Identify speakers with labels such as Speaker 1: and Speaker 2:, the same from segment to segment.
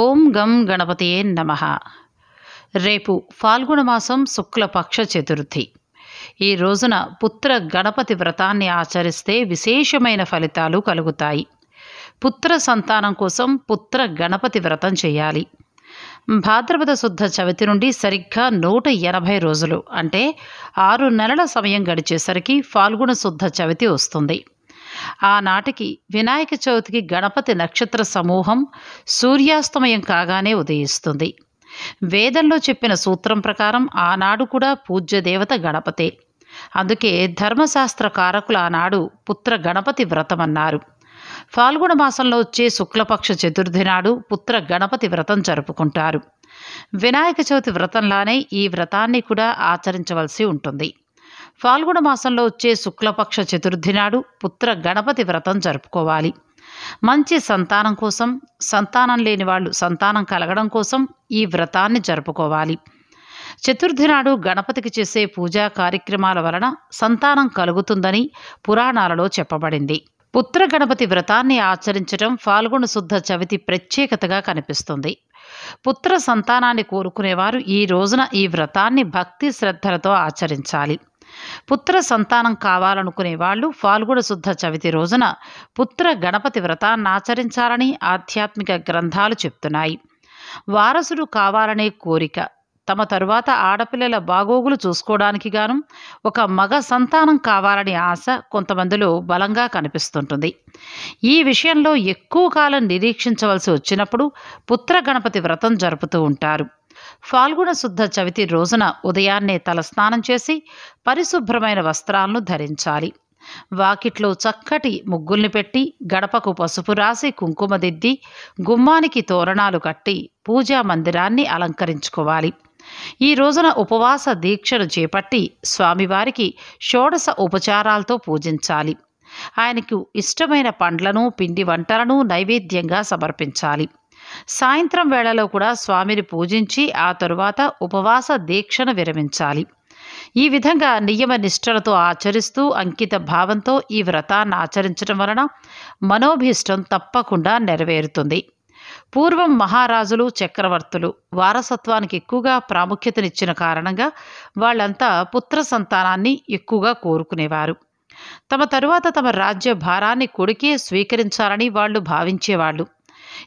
Speaker 1: ఓం గం గణపతియే నమ రేపు ఫాల్గుణ మాసం శుక్లపక్ష చతుర్థి ఈ రోజున పుత్ర గణపతి వ్రతాన్ని ఆచరిస్తే విశేషమైన ఫలితాలు కలుగుతాయి పుత్ర సంతానం కోసం పుత్ర గణపతి వ్రతం చేయాలి భాద్రపద శుద్ధ చవితి నుండి సరిగ్గా నూట ఎనభై రోజులు అంటే ఆరు నెలల సమయం గడిచేసరికి ఫాల్గుణ శుద్ధ చవితి వస్తుంది ఆనాటికి వినాయక చవితికి గణపతి నక్షత్ర సమూహం సూర్యాస్తమయం కాగానే ఉదయిస్తుంది వేదంలో చెప్పిన సూత్రం ప్రకారం ఆనాడు కూడా పూజ్య దేవత గణపతే అందుకే ధర్మశాస్త్ర కారకులు ఆనాడు పుత్ర గణపతి వ్రతమన్నారు ఫాల్గుణ మాసంలో వచ్చే శుక్లపక్ష చతుర్థి నాడు పుత్ర గణపతి వ్రతం జరుపుకుంటారు వినాయక చవితి వ్రతంలానే ఈ వ్రతాన్ని కూడా ఆచరించవలసి ఉంటుంది ఫాల్గుణ మాసంలో వచ్చే శుక్లపక్ష చతుర్థి నాడు పుత్ర గణపతి వ్రతం జరుపుకోవాలి మంచి సంతానం కోసం సంతానం లేని వాళ్ళు సంతానం కలగడం కోసం ఈ వ్రతాన్ని జరుపుకోవాలి చతుర్థి నాడు గణపతికి చేసే పూజా కార్యక్రమాల వలన సంతానం కలుగుతుందని పురాణాలలో చెప్పబడింది పుత్ర గణపతి వ్రతాన్ని ఆచరించడం ఫాల్గుణ శుద్ధ చవితి ప్రత్యేకతగా కనిపిస్తుంది పుత్ర సంతానాన్ని కోరుకునేవారు ఈ రోజున ఈ వ్రతాన్ని భక్తి శ్రద్ధలతో ఆచరించాలి పుత్ర సంతానం కావాలనుకునే వాళ్ళు ఫాల్గుణ శుద్ధ చవితి రోజున పుత్ర గణపతి వ్రతాన్ని ఆచరించాలని ఆధ్యాత్మిక గ్రంథాలు చెప్తున్నాయి వారసుడు కావాలనే కోరిక తమ తరువాత ఆడపిల్లల బాగోగులు చూసుకోవడానికి గాను ఒక మగ సంతానం కావాలనే ఆశ కొంతమందిలో బలంగా కనిపిస్తుంటుంది ఈ విషయంలో ఎక్కువ కాలం నిరీక్షించవలసి వచ్చినప్పుడు పుత్ర గణపతి వ్రతం జరుపుతూ ఉంటారు ఫాల్గుణ శుద్ధ చవితి రోజున ఉదయాన్నే తలస్నానం చేసి పరిశుభ్రమైన వస్త్రాలను ధరించాలి వాకిట్లో చక్కటి ముగ్గుల్ని పెట్టి గడపకు పసుపు రాసి కుంకుమ దిద్ది గుమ్మానికి తోరణాలు కట్టి పూజా మందిరాన్ని అలంకరించుకోవాలి ఈ రోజున ఉపవాస దీక్షను చేపట్టి స్వామివారికి షోడశ ఉపచారాలతో పూజించాలి ఆయనకు ఇష్టమైన పండ్లను పిండి వంటలను నైవేద్యంగా సమర్పించాలి సాయంత్రం వేళలో కూడా స్వామిని పూజించి ఆ తరువాత ఉపవాస దీక్షను విరమించాలి ఈ విధంగా నియమ నిష్ఠలతో ఆచరిస్తూ అంకిత భావంతో ఈ వ్రతాన్ని ఆచరించడం వలన మనోభీష్టం తప్పకుండా నెరవేరుతుంది పూర్వం మహారాజులు చక్రవర్తులు వారసత్వానికి ఎక్కువగా ప్రాముఖ్యతనిచ్చిన కారణంగా వాళ్ళంతా పుత్ర సంతానాన్ని ఎక్కువగా కోరుకునేవారు తమ తరువాత తమ రాజ్య భారాన్ని కొడుకే స్వీకరించాలని వాళ్ళు భావించేవాళ్ళు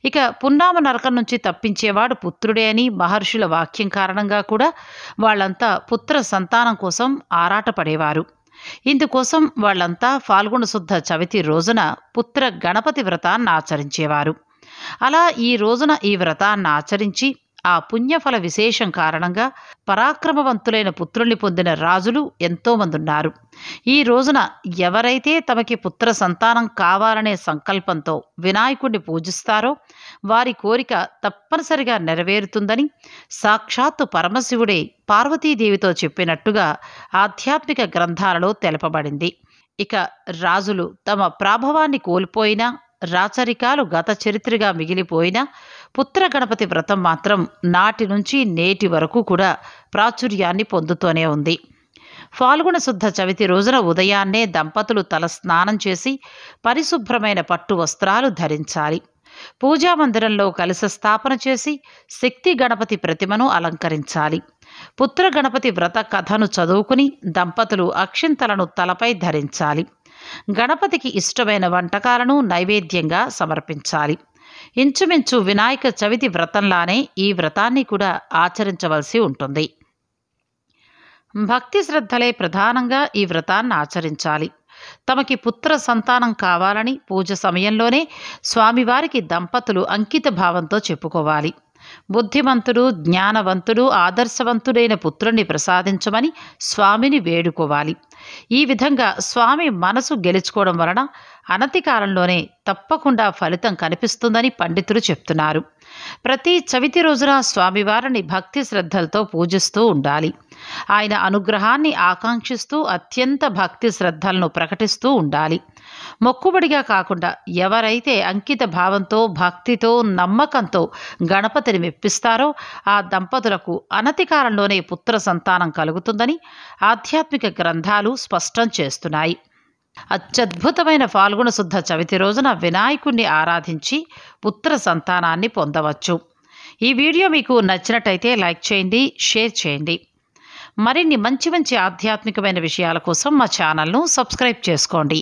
Speaker 1: ఇక పున్నామ నరకం నుంచి తప్పించేవాడు పుత్రుడే అని మహర్షుల వాక్యం కారణంగా కూడా వాళ్ళంతా పుత్ర సంతానం కోసం ఆరాటపడేవారు ఇందుకోసం వాళ్ళంతా ఫాల్గుణ శుద్ధ చవితి రోజున పుత్ర గణపతి వ్రతాన్ని ఆచరించేవారు అలా ఈ రోజున ఈ వ్రతాన్ని ఆచరించి ఆ పుణ్యఫల విశేషం కారణంగా పరాక్రమవంతులైన పుత్రుల్ని పొందిన రాజులు ఎంతోమంది ఉన్నారు ఈ రోజున ఎవరైతే తమకి పుత్ర సంతానం కావాలనే సంకల్పంతో వినాయకుడిని పూజిస్తారో వారి కోరిక తప్పనిసరిగా నెరవేరుతుందని సాక్షాత్తు పరమశివుడే పార్వతీదేవితో చెప్పినట్టుగా ఆధ్యాత్మిక గ్రంథాలలో తెలపబడింది ఇక రాజులు తమ ప్రాభవాన్ని కోల్పోయినా రాచరికాలు గత చరిత్రగా మిగిలిపోయిన పుత్ర గణపతి వ్రతం మాత్రం నాటి నుంచి నేటి వరకు కూడా ప్రాచుర్యాన్ని పొందుతూనే ఉంది ఫాల్గుణ శుద్ధ చవితి రోజున ఉదయాన్నే దంపతులు తల స్నానం చేసి పరిశుభ్రమైన పట్టు వస్త్రాలు ధరించాలి పూజా మందిరంలో కలిసి స్థాపన చేసి శక్తి గణపతి ప్రతిమను అలంకరించాలి పుత్ర గణపతి వ్రత కథను చదువుకుని దంపతులు అక్షింతలను తలపై ధరించాలి గణపతికి ఇష్టమైన వంటకాలను నైవేద్యంగా సమర్పించాలి ఇంచుమించు వినాయక చవితి వ్రతంలానే ఈ వ్రతాన్ని కూడా ఆచరించవలసి ఉంటుంది భక్తి శ్రద్ధలే ప్రధానంగా ఈ వ్రతాన్ని ఆచరించాలి తమకి పుత్ర సంతానం కావాలని పూజ సమయంలోనే స్వామివారికి దంపతులు అంకిత భావంతో చెప్పుకోవాలి బుద్ధిమంతుడు జ్ఞానవంతుడు ఆదర్శవంతుడైన పుత్రుణ్ణి ప్రసాదించమని స్వామిని వేడుకోవాలి ఈ విధంగా స్వామి మనసు గెలుచుకోవడం వలన అనతి కాలంలోనే తప్పకుండా ఫలితం కనిపిస్తుందని పండితులు చెప్తున్నారు ప్రతి చవితి రోజున స్వామివారిని భక్తి శ్రద్ధలతో పూజిస్తూ ఉండాలి ఆయన అనుగ్రహాన్ని ఆకాంక్షిస్తూ అత్యంత భక్తి శ్రద్ధలను ప్రకటిస్తూ ఉండాలి మొక్కుబడిగా కాకుండా ఎవరైతే అంకిత భావంతో భక్తితో నమ్మకంతో గణపతిని మెప్పిస్తారో ఆ దంపతులకు అనతి కాలంలోనే పుత్ర సంతానం కలుగుతుందని ఆధ్యాత్మిక గ్రంథాలు స్పష్టం చేస్తున్నాయి అత్యద్భుతమైన ఫాల్గుణ శుద్ధ చవితి రోజున వినాయకుణ్ణి ఆరాధించి పుత్ర సంతానాన్ని పొందవచ్చు ఈ వీడియో మీకు నచ్చినట్టయితే లైక్ చేయండి షేర్ చేయండి మరిన్ని మంచి మంచి ఆధ్యాత్మికమైన విషయాల కోసం మా ఛానల్ను సబ్స్క్రైబ్ చేసుకోండి